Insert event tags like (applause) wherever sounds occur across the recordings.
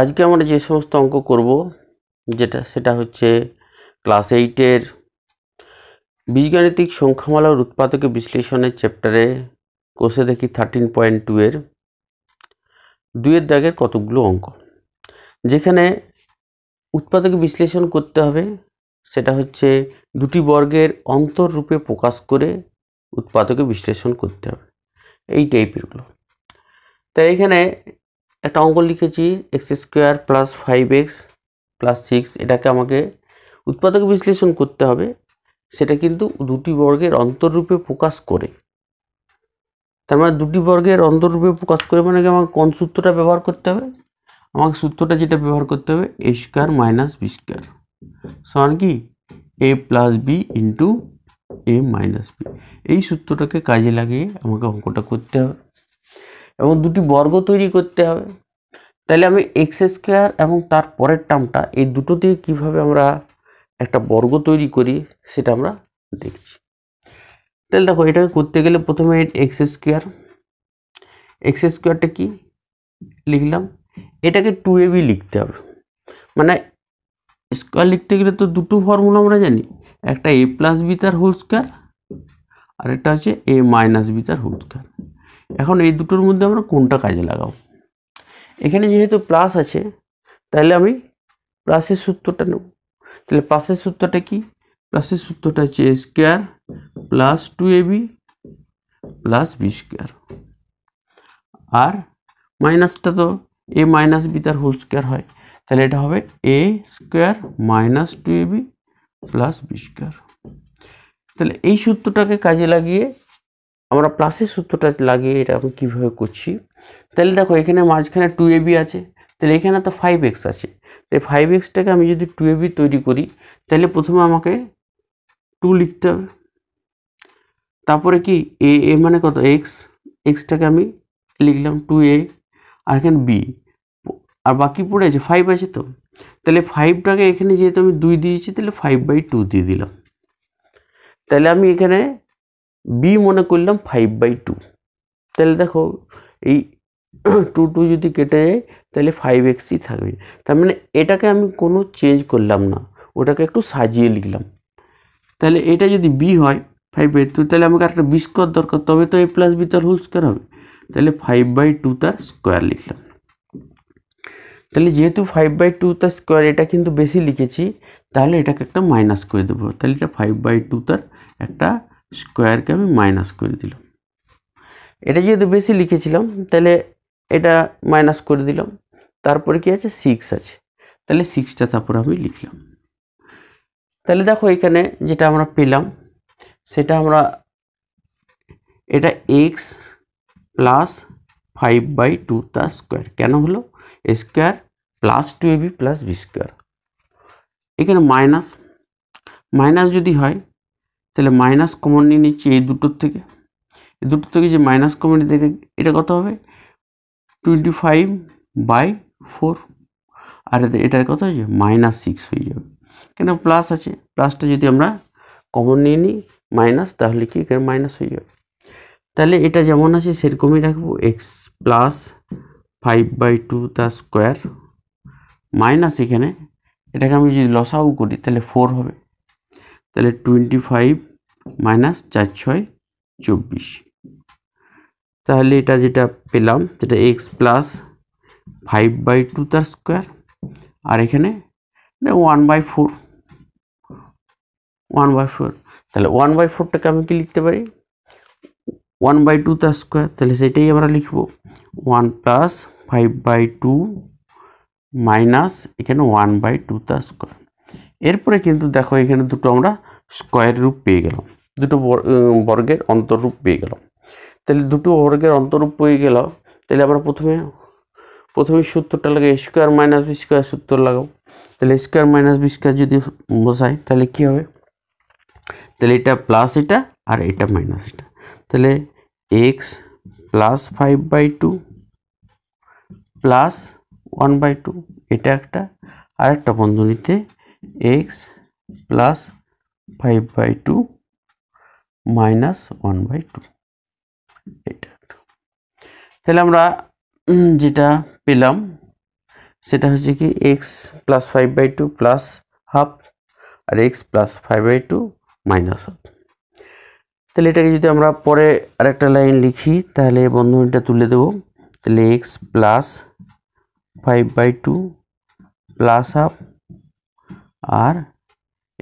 আজকে আমরা যে সমস্ত অঙ্ক করব যেটা সেটা হচ্ছে ক্লাস এইটের বীজগাণিতিক সংখ্যামালা উৎপাদকে বিশ্লেষণের চ্যাপ্টারে কোষে দেখি থার্টিন পয়েন্ট টু এর দুয়ের দাগের কতগুলো অঙ্ক যেখানে উৎপাদকে বিশ্লেষণ করতে হবে সেটা হচ্ছে দুটি বর্গের অন্তররূপে প্রকাশ করে উৎপাদকে বিশ্লেষণ করতে হবে এই টাইপেরগুলো তাই এখানে একটা অঙ্ক লিখেছি X square plus five X plus six এটাকে আমাকে উৎপাদক বিশ্লেষণ করতে হবে সেটা কিন্তু দুটি বর্গের অন্তররূপে প্রকাশ করে তার মানে দুটি বর্গের অন্তররূপে প্রকাশ করে মানে কি আমাকে কোন সূত্রটা ব্যবহার করতে হবে আমাকে সূত্রটা যেটা ব্যবহার করতে হবে A square minus B square সমান কি A plus B into A minus B এই সূত্রটাকে কাজে লাগিয়ে আমাকে অঙ্কটা করতে হবে এবং দুটি বর্গ তৈরি করতে হবে তাহলে আমি এক্স স্কোয়ার এবং তার পরের টার্মটা এই দুটো দিয়ে কীভাবে আমরা একটা বর্গ তৈরি করি সেটা আমরা দেখছি তাহলে দেখো এটাকে করতে গেলে প্রথমে এক্স স্কোয়ার এক্স স্কোয়ারটা কি লিখলাম এটাকে টু এ বি লিখতে হবে মানে স্কোয়ার লিখতে গেলে তো দুটো ফর্মুলা আমরা জানি একটা এ প্লাস বি তার হোল স্কোয়ার আর একটা হচ্ছে এ মাইনাস বি তার হোল স্কোয়ার এখন এই দুটোর মধ্যে আমরা কোনটা কাজে লাগাবো এখানে যেহেতু প্লাস আছে তাহলে আমি প্লাসের সূত্রটা নেব তাহলে প্লাসের সূত্রটা কি প্লাসের সূত্রটা হচ্ছে A square plus two A B plus B square আর মাইনাসটা তো এ মাইনাস বি তার হোল স্কোয়ার হয় তাহলে এটা হবে A square minus two A B plus B square তাহলে এই সূত্রটাকে কাজে লাগিয়ে আমরা প্লাসের সূত্রটা লাগিয়ে এটা আমি কীভাবে করছি তাহলে দেখো এখানে মাঝখানে টু এ বি আছে তাহলে এখানে তো ফাইভ এক্স আছে তাই ফাইভ এক্সটাকে আমি যদি টু এ বি তৈরি করি তাহলে প্রথমে আমাকে টু লিখতে হবে তারপরে কি এ এ মানে কত এক্স এক্সটাকে আমি লিখলাম টু এ আর এখানে বি আর বাকি পড়ে আছে ফাইভ আছে তো তাহলে ফাইভটাকে এখানে যেহেতু আমি দুই দিয়েছি তাহলে ফাইভ বাই টু দিয়ে দিলাম তাহলে আমি এখানে বি মনে করলাম ফাইভ বাই টু তাহলে দেখো এই টু (clears throat) টু যদি কেটে যায় তাহলে ফাইভ এক্সই থাকবে তার মানে এটাকে আমি কোনো চেঞ্জ করলাম না ওটাকে একটু সাজিয়ে লিখলাম তাহলে এটা যদি বি হয় ফাইভ বাই টু তাহলে আমাকে একটা বি স্কোয়ার দরকার তবে তো এ প্লাস বি তার হোল স্কোয়ার হবে তাহলে ফাইভ বাই টু তার স্কোয়ার লিখলাম তাহলে যেহেতু ফাইভ বাই টু তার স্কোয়ার এটা কিন্তু বেশি লিখেছি তাহলে এটাকে একটা মাইনাস করে দেবো তাহলে এটা ফাইভ বাই টু তার একটা স্কোয়ারকে আমি মাইনাস করে দিলাম এটা যেহেতু বেশি লিখেছিলাম তাহলে এটা মাইনাস করে দিলাম তারপরে কি আছে সিক্স আছে তাহলে সিক্সটা তারপর আমি লিখলাম তাহলে দেখো এখানে যেটা আমরা পেলাম সেটা আমরা এটা X plus five by two তার স্কোয়ার কেন হলো square plus two A A B plus B square এখানে মাইনাস মাইনাস যদি হয় তাহলে মাইনাস কমন নিয়ে নিচ্ছি এই দুটোর থেকে এই দুটোর থেকে যে মাইনাস কমন দেখে এটা কত হবে টোয়েন্টি ফাইভ বাই ফোর আর এটার কত হয়েছে মাইনাস সিক্স হয়ে যাবে কেন প্লাস আছে প্লাসটা যদি আমরা কমন নিয়ে নিই মাইনাস তাহলে কি এখানে মাইনাস হয়ে যাবে তাহলে এটা যেমন আছে সেরকমই রাখবো X plus five by two তা স্কোয়ার মাইনাস এখানে এটাকে আমি যদি লসাও করি তাহলে ফোর হবে তাহলে টোয়েন্টি ফাইভ মাইনাস চার ছয় চব্বিশ তাহলে এটা যেটা পেলাম সেটা X plus five by two তার স্কোয়ার আর এখানে one by four one by four তাহলে ওয়ান বাই ফোরটাকে আমি কি লিখতে পারি ওয়ান বাই টু তার স্কোয়ার তাহলে সেটাই আমরা লিখব one plus five by two minus এখানে ওয়ান বাই টু তার স্কোয়ার এরপরে কিন্তু দেখো এখানে দুটো আমরা স্কোয়ার রূপ পেয়ে গেলাম দুটো বর্গের অন্তরূপ পেয়ে গেলাম তাহলে দুটো বর্গের অন্তরূপ পেয়ে গেল তাহলে আমরা প্রথমে প্রথমে সূত্রটা লাগে স্কোয়ার মাইনাস বি স্কোয়ার সূত্র লাগাও তাহলে স্কোয়ার মাইনাস বি স্কোয়ার যদি বসাই তাহলে কী হবে তাহলে এটা প্লাস এটা আর এটা মাইনাস এটা তাহলে X plus five by two plus one by two এটা একটা আর একটা বন্ধনীতে X plus five by two minus one by two তাহলে আমরা যেটা পেলাম সেটা হচ্ছে কি X plus five by two plus half আর X plus five by two minus half তাহলে এটাকে যদি আমরা পরে আরেকটা লাইন লিখি তাহলে বন্ধনীটা তুলে দেব তাহলে X plus five by two plus half আর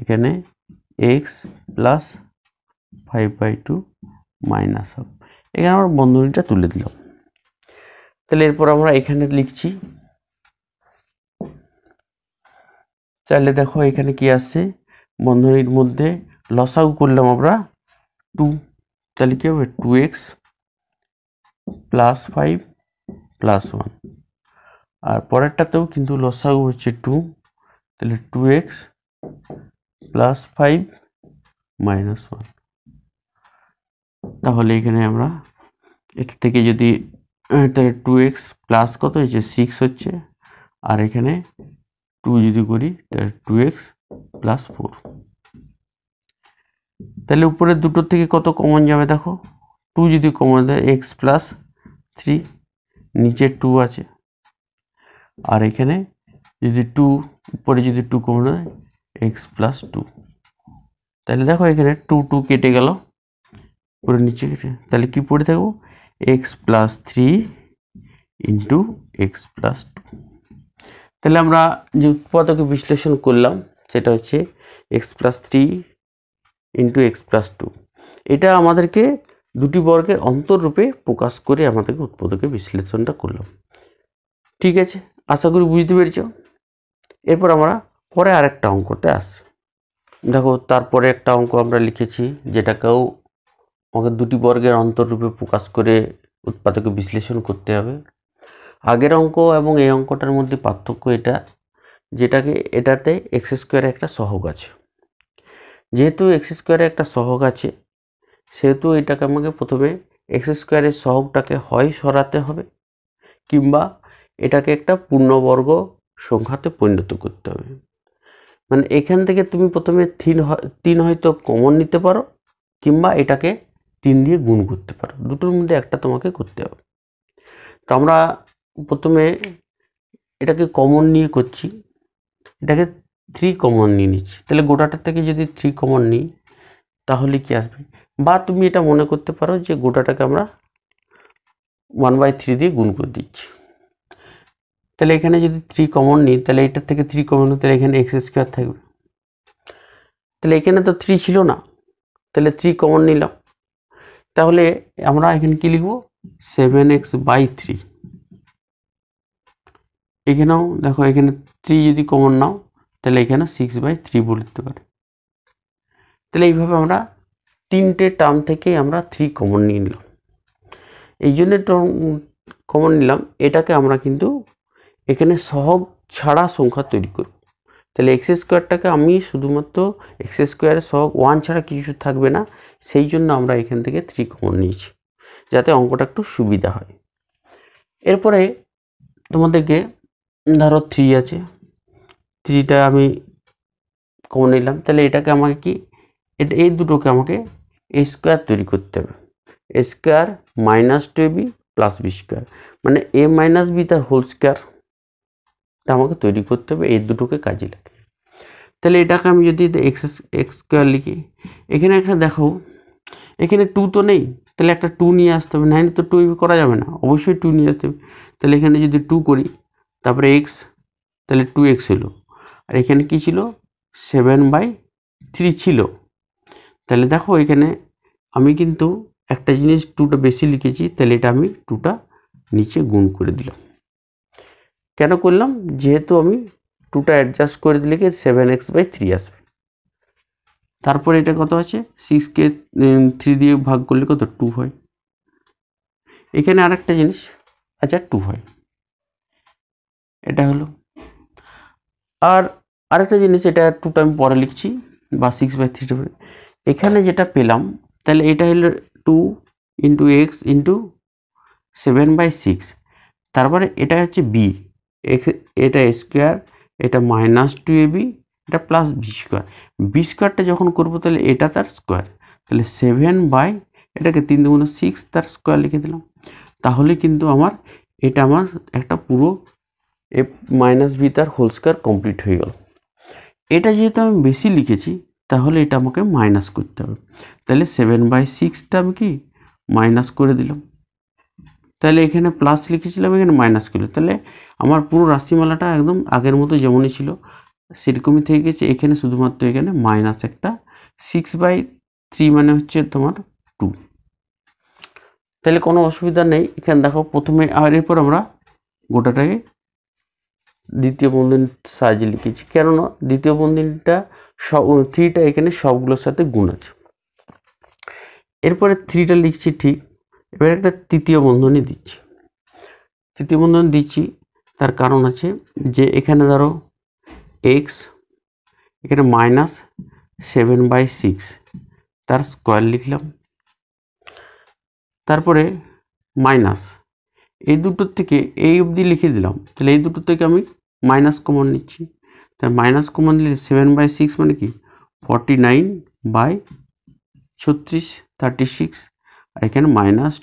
এখানে X plus five by two minus half এখানে আমরা বন্ধনীটা তুলে দিলাম তাহলে এরপর আমরা এখানে লিখছি তাহলে দেখো এখানে কি আসছে বন্ধনীর মধ্যে লসাউ করলাম আমরা টু তাহলে কী হবে two X plus five plus one আর পরেরটাতেও কিন্তু লসাগু হচ্ছে টু তাহলে two X plus five minus one তাহলে এখানে আমরা এটা থেকে যদি তাহলে টু এক্স প্লাস কত হয়েছে সিক্স হচ্ছে আর এখানে টু যদি করি তাহলে টু এক্স প্লাস ফোর তাহলে উপরে দুটোর থেকে কত কমন যাবে দেখো টু যদি কমন দেয় এক্স প্লাস থ্রি নিচে টু আছে আর এখানে যদি টু উপরে যদি টু কমে নয় এক্স প্লাস টু তাহলে দেখো এখানে টু টু কেটে গেল পুরো নিচে কেটে তাহলে কি পড়ে থাকবো X plus three into X plus two তাহলে আমরা যে উৎপাদকে বিশ্লেষণ করলাম সেটা হচ্ছে X plus three into X plus two এটা আমাদেরকে দুটি বর্গের অন্তররূপে প্রকাশ করে আমাদেরকে উৎপাদকে বিশ্লেষণটা করলাম ঠিক আছে আশা করি বুঝতে পেরেছ এরপর আমরা পরে আরেকটা অঙ্কতে আসি দেখো তারপরে একটা অঙ্ক আমরা লিখেছি যেটাকেও আমাকে দুটি বর্গের অন্তররূপে প্রকাশ করে উৎপাদকে বিশ্লেষণ করতে হবে আগের অঙ্ক এবং এই অঙ্কটার মধ্যে পার্থক্য এটা যেটাকে এটাতে এক্স স্কোয়ারে একটা সহগ আছে যেহেতু এক্স স্কোয়ারে একটা সহগ আছে সেহেতু এটাকে আমাকে প্রথমে এক্স স্কোয়ারের সহগটাকে হয় সরাতে হবে কিংবা এটাকে একটা পূর্ণবর্গ সংখ্যাতে পরিণত করতে হবে মানে এখান থেকে তুমি প্রথমে তিন তিন হয়তো কমন নিতে পারো কিংবা এটাকে তিন দিয়ে গুণ করতে পারো দুটোর মধ্যে একটা তোমাকে করতে হবে তো আমরা প্রথমে এটাকে কমন নিয়ে করছি এটাকে থ্রি কমন নিয়ে নিচ্ছি তাহলে গোটাটা থেকে যদি থ্রি কমন নিই তাহলে কি আসবে বা তুমি এটা মনে করতে পারো যে গোটাটাকে আমরা ওয়ান বাই থ্রি দিয়ে গুণ করে দিচ্ছি তাহলে এখানে যদি থ্রি কমন নিই তাহলে এটার থেকে থ্রি কমন তাহলে এখানে এক্স স্কোয়ার থাকবে তাহলে এখানে তো থ্রি ছিল না তাহলে থ্রি কমন নিলাম তাহলে আমরা এখানে কী লিখব সেভেন এক্স বাই থ্রি এখানেও দেখো এখানে থ্রি যদি কমন নাও তাহলে এখানে সিক্স বাই থ্রি বলে দিতে পারে তাহলে এইভাবে আমরা তিনটে টার্ম থেকে আমরা থ্রি কমন নিয়ে নিলাম এই জন্য কমন নিলাম এটাকে আমরা কিন্তু এখানে সহগ ছাড়া সংখ্যা তৈরি করব তাহলে এক্স স্কোয়ারটাকে আমি শুধুমাত্র এক্স স্কোয়ারের সহগ ওয়ান ছাড়া কিছু থাকবে না সেই জন্য আমরা এখান থেকে থ্রি কমন নিয়েছি যাতে অঙ্কটা একটু সুবিধা হয় এরপরে তোমাদেরকে ধরো থ্রি আছে থ্রিটা আমি কমন নিলাম তাহলে এটাকে আমাকে কি এটা এই দুটোকে আমাকে এ স্কোয়ার তৈরি করতে হবে A square minus two B plus B square মানে এ মাইনাস বি তার হোল স্কোয়ার তা আমাকে তৈরি করতে হবে এই দুটোকে কাজে লাগে তাহলে এটাকে আমি যদি এক্স এক্স স্কোয়ার লিখি এখানে একটা দেখো এখানে টু তো নেই তাহলে একটা টু নিয়ে আসতে হবে নাইনে তো টু করা যাবে না অবশ্যই টু নিয়ে আসতে হবে তাহলে এখানে যদি টু করি তারপরে এক্স তাহলে টু এক্স হলো আর এখানে কি ছিল সেভেন বাই থ্রি ছিল তাহলে দেখো এখানে আমি কিন্তু একটা জিনিস টুটা বেশি লিখেছি তাহলে এটা আমি টুটা নিচে গুণ করে দিলাম কেন করলাম যেহেতু আমি টুটা অ্যাডজাস্ট করে দিলে কি সেভেন এক্স বাই থ্রি আসবে তারপরে এটা কত আছে সিক্সকে থ্রি দিয়ে ভাগ করলে কত টু হয় এখানে আরেকটা জিনিস আচ্ছা টু হয় এটা হলো আর আরেকটা জিনিস এটা টুটা আমি পরে লিখছি বা সিক্স বাই থ্রি এখানে যেটা পেলাম তাহলে এটা হলো two into X into seven by six তারপরে এটা হচ্ছে বি এটা স্কোয়ার এটা মাইনাস টু এ বি এটা প্লাস বি স্কোয়ার বি স্কোয়ারটা যখন করবো তাহলে এটা তার স্কোয়ার তাহলে সেভেন বাই এটাকে তিন দু সিক্স তার স্কোয়ার লিখে দিলাম তাহলে কিন্তু আমার এটা আমার একটা পুরো এফ মাইনাস বি তার হোল স্কোয়ার কমপ্লিট হয়ে গেল এটা যেহেতু আমি বেশি লিখেছি তাহলে এটা আমাকে মাইনাস করতে হবে তাহলে সেভেন বাই সিক্সটা আমি কি মাইনাস করে দিলাম তাহলে এখানে প্লাস লিখেছিলাম এখানে মাইনাস করলাম তাহলে আমার পুরো রাশিমালাটা একদম আগের মতো যেমনই ছিল সেরকমই থেকে গেছে এখানে শুধুমাত্র এখানে মাইনাস একটা সিক্স বাই থ্রি মানে হচ্ছে তোমার টু তাহলে কোনো অসুবিধা নেই এখানে দেখো প্রথমে আর এরপর আমরা গোটাটাকে দ্বিতীয় বন্ধনীর সাহায্যে লিখেছি কেননা দ্বিতীয় বন্ধনীটা সব থ্রিটা এখানে সবগুলোর সাথে গুণ আছে এরপরে থ্রিটা লিখছি ঠিক এবার একটা তৃতীয় বন্ধনী দিচ্ছি তৃতীয় বন্ধনী দিচ্ছি তার কারণ আছে যে এখানে ধরো এক্স এখানে মাইনাস সেভেন বাই সিক্স তার স্কোয়ার লিখলাম তারপরে মাইনাস এই দুটোর থেকে এই অবধি লিখে দিলাম তাহলে এই দুটোর থেকে আমি মাইনাস কমন নিচ্ছি তাই মাইনাস কমন নিলে সেভেন বাই সিক্স মানে কি ফর্টি নাইন বাই ছত্রিশ থার্টি সিক্স এখানে মাইনাস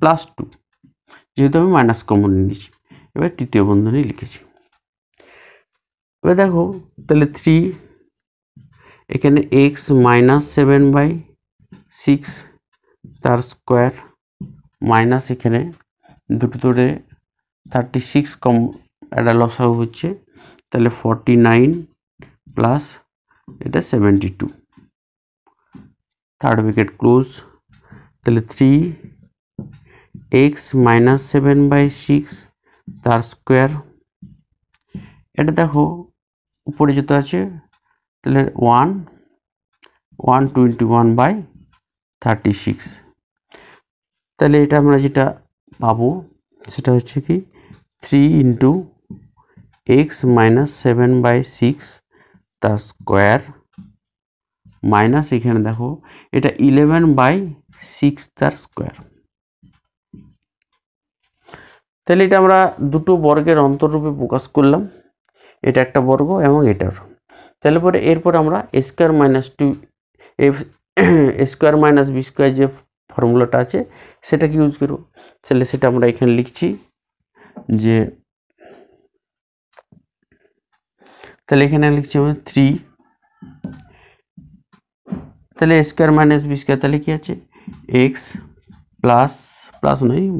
প্লাস টু যেহেতু আমি মাইনাস কমন নিয়েছি এবার তৃতীয় বন্ধনী লিখেছি এবার দেখো তাহলে থ্রি এখানে x minus seven by six তার স্কোয়ার মাইনাস এখানে দুটো ধরে থার্টি সিক্স কম একটা লসাও হচ্ছে তাহলে ফর্টি নাইন প্লাস এটা seventy two third wicket close তাহলে three x minus seven by six তার স্কোয়ার এটা দেখো উপরে যেতে আছে তাহলে one one twenty one by thirty six তাহলে এটা আমরা যেটা পাবো সেটা হচ্ছে কি three into x minus seven by six তার স্কোয়ার মাইনাস এখানে দেখো এটা ইলেভেন বাই সিক্স তার স্কোয়ার তাহলে এটা আমরা দুটো বর্গের অন্তররূপে প্রকাশ করলাম এটা একটা বর্গ এবং এটার তাহলে পরে এরপর আমরা square minus two f square minus B square যে ফর্মুলাটা আছে সেটাকে ইউজ করব তাহলে সেটা আমরা এখানে লিখছি যে তাহলে এখানে লিখছি আমরা থ্রি তাহলে স্কোয়ার মাইনাস বি স্কোয়ার তাহলে কী আছে x + प्लस नहीं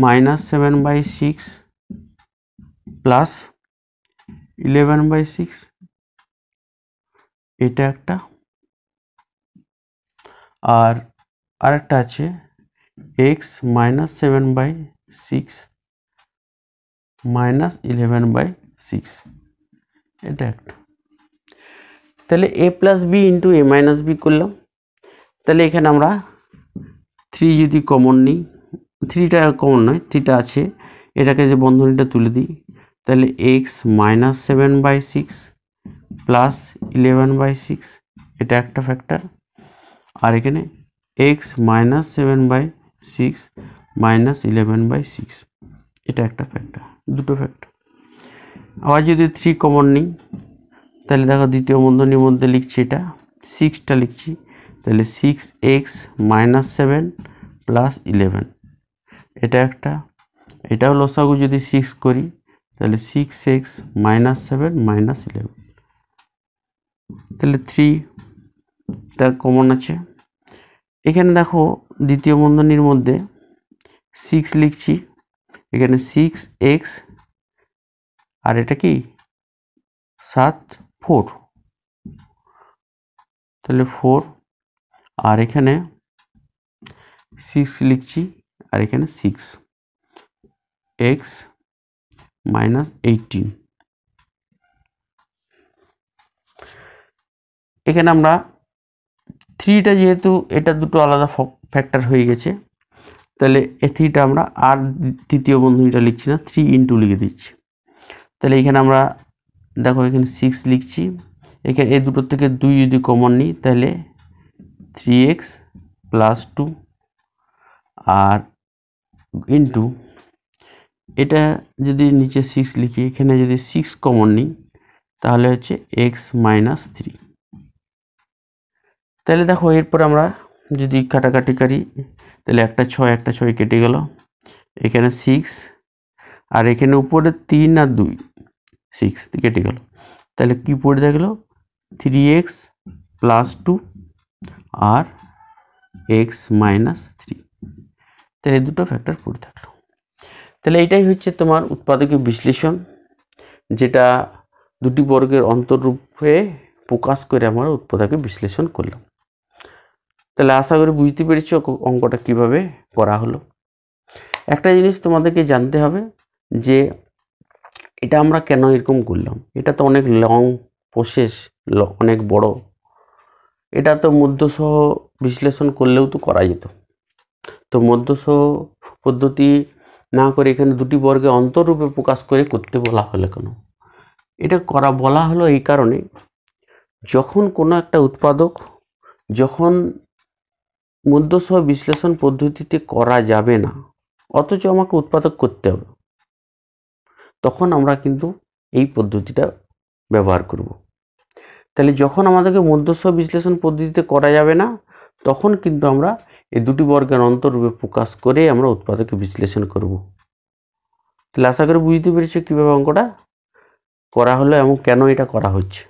माइनस -7/6 + 11/6 এটা একটা আর আরেকটা আছে x - 7/6 - 11/6 এটা একটা তাহলে a + b * a - b করলাম তাহলে এখানে আমরা থ্রি যদি কমন নিই থ্রিটা কমন নয় থ্রিটা আছে এটাকে যে বন্ধনীটা তুলে দিই তাহলে x minus seven by six plus eleven by six এটা একটা ফ্যাক্টর আর এখানে x minus seven by six minus eleven by six এটা একটা ফ্যাক্টর দুটো ফ্যাক্টর আবার যদি থ্রি কমন নিই তাহলে দেখো দ্বিতীয় বন্ধনীর মধ্যে লিখছি এটা সিক্সটা লিখছি তাহলে six x minus seven plus eleven এটা একটা এটাও লসাগু যদি সিক্স করি তাহলে six x minus seven minus eleven তাহলে থ্রিটা কমন আছে এখানে দেখো দ্বিতীয় বন্ধনীর মধ্যে সিক্স লিখছি এখানে সিক্স এক্স আর এটা কি সাত ফোর তাহলে ফোর আর এখানে সিক্স লিখছি আর এখানে সিক্স এক্স মাইনাস এইটিন এখানে আমরা থ্রিটা যেহেতু এটা দুটো আলাদা ফ্যাক্টর হয়ে গেছে তাহলে এ থ্রিটা আমরা আর তৃতীয় বন্ধুটা লিখছি না থ্রি ইন্টু লিখে দিচ্ছি তাহলে এখানে আমরা দেখো এখানে সিক্স লিখছি এখানে এ দুটোর থেকে দুই যদি কমন নিই তাহলে থ্রি এক্স প্লাস টু আর ইন্টু এটা যদি নিচে সিক্স লিখি এখানে যদি সিক্স কমন নিই তাহলে হচ্ছে এক্স মাইনাস থ্রি তাহলে দেখো এরপর আমরা যদি কাটাকাটি করি তাহলে একটা ছয় একটা ছয় কেটে গেল এখানে সিক্স আর এখানে উপরে তিন আর দুই সিক্স কেটে গেল তাহলে কী পড়ে থাকলো থ্রি এক্স প্লাস টু আর এক্স মাইনাস থ্রি তাহলে এই দুটো ফ্যাক্টর পড়ে থাকলো তাহলে এটাই হচ্ছে তোমার উৎপাদকীয় বিশ্লেষণ যেটা দুটি বর্গের অন্তরূপে প্রকাশ করে আমরা উৎপাদকীয় বিশ্লেষণ করলাম তাহলে আশা করি বুঝতে পেরেছো অঙ্কটা কিভাবে করা হলো একটা জিনিস তোমাদেরকে জানতে হবে যে এটা আমরা কেন এরকম করলাম এটা তো অনেক লং প্রসেস অনেক বড় এটা তো মধ্যসহ বিশ্লেষণ করলেও তো করা যেত তো মধ্যসহ পদ্ধতি না করে এখানে দুটি বর্গে অন্তররূপে প্রকাশ করে করতে বলা হলো কেন এটা করা বলা হলো এই কারণে যখন কোনো একটা উৎপাদক যখন মধ্যসহ বিশ্লেষণ পদ্ধতিতে করা যাবে না অথচ আমাকে উৎপাদক করতে হবে তখন আমরা কিন্তু এই পদ্ধতিটা ব্যবহার করব তাহলে যখন আমাদেরকে মধ্যস্থ বিশ্লেষণ পদ্ধতিতে করা যাবে না তখন কিন্তু আমরা এই দুটি বর্গের অন্তরূপে প্রকাশ করে আমরা উৎপাদকে বিশ্লেষণ করব তাহলে আশা করি বুঝতে পেরেছি কীভাবে অঙ্কটা করা হলো এবং কেন এটা করা হচ্ছে